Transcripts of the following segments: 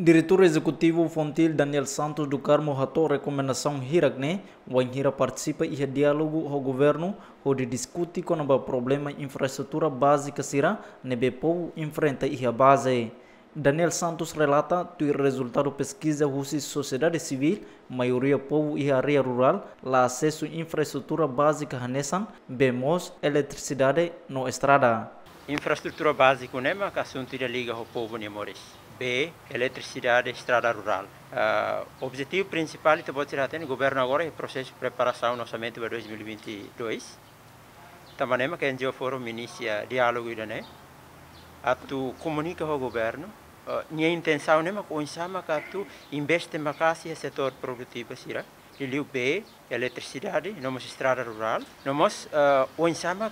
Diretor Executivo Fontil Daniel Santos do Carmo ratou recomendação Hiragne, o Hira participa e diálogo ao governo, onde discute com o problema infraestrutura básica será, nebe povo enfrenta e a base. Daniel Santos relata que o resultado pesquisa russa sociedade civil, maioria povo e área rural, lá acesso infraestrutura básica nessan, bemos, eletricidade no estrada. Infraestrutura básica não é uma questão de liga ao povo nem mores. B, Eletricidade Estrada Rural. Uh, ah, o objetivo principal que você já tem O governo agora é o processo de preparação do orçamento para 2022. Também que o fórum inicia diálogo, né? A tu comunica ao governo ah, minha intenção é começar a tu investe mais e é setor produtivo, será? Assim, né? Ele B, eletricidade, nós estrada rural, nós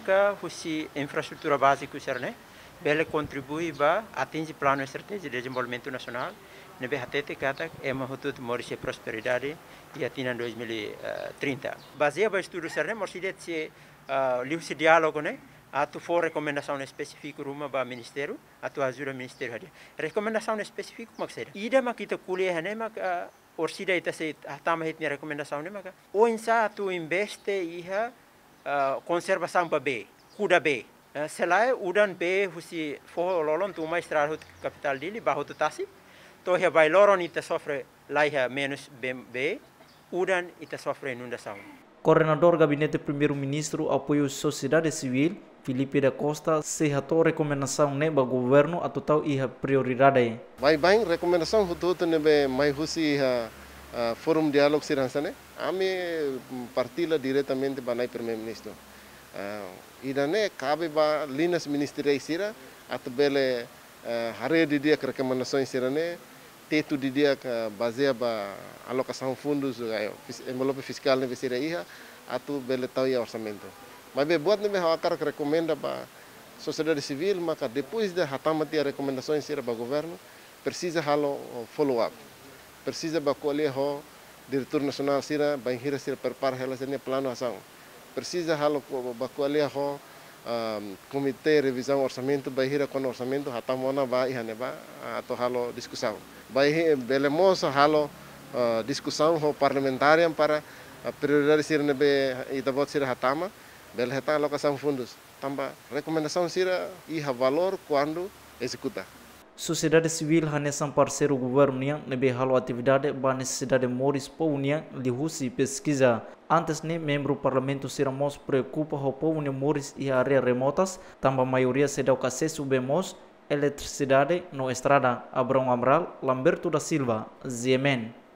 que a infraestrutura básica, será, né? bele contribui ba atinge plano estratégico de desenvolvimento nacional nebe hatete kata e mahutut morise prosperidade e atina 2030 baseia ba estudo serne morside se eh, uh, diálogo ne atu fo rekomendasao espesifiku ruma ba ministeru atu azura ministeru hadia rekomendasao espesifiku maksera ida makita kuliah ne mak uh, eh, orsida ita se ah, hatama hitni rekomendasao ne maka o insa atu investe iha uh, eh, konservasao ba be kuda be Eh, selai udan be husi foho lolon tu mai stral hut kapital dili bahu tu tasi to he bai loron ite sofre lai he menus be udan ite sofre nunda saun Coordenador Gabinete Primeiro-Ministro Apoio Sociedade Civil, Felipe da Costa, se hatou recomendação neba governo a total iha prioridade. Vai bem, recomendação hutu nebe mai husi iha uh, forum diálogo siransane. Ami mm, partila diretamente banai primeiro-ministro. Eh, ina ne kabe ba linas ministere sira atau bela eh, hari di dia kerja mana rekomendasi sira ne tetu di dia ka bazia ba alokasaun fundus ga yo envelope fiskal ne sira iha atau bela tau ya orsamento Mabe be buat ne hawa kar rekomenda ba sociedade civil maka depois de hatama tia rekomendasi sira ba governo persisah halo eh, follow up persisah ba kolejo direktur nasional sira ba ingira sira per par hela sira plano asaun precisa halo bakualia ho um, comitê revisão orçamento bahira com orçamento até tá ba vai ba atau halo discussão bahir belemos a uh, discussão ho parlamentária para uh, prioridade sir nebe itabot sir hatama bel heta tá alocação fundos tamba recomendação sir e valor quando executar sociedade civil hanesan parceiro governo yang nebe halu atividade ba necessidade moris povo yang lihusi pesquisa. Antes ne membro parlamento siramos preocupa ho povo ne moris e áreas remotas, tamba maioria se dá o acesso bemos eletricidade no estrada. Abrão Amral, Lamberto da Silva, Ziemen.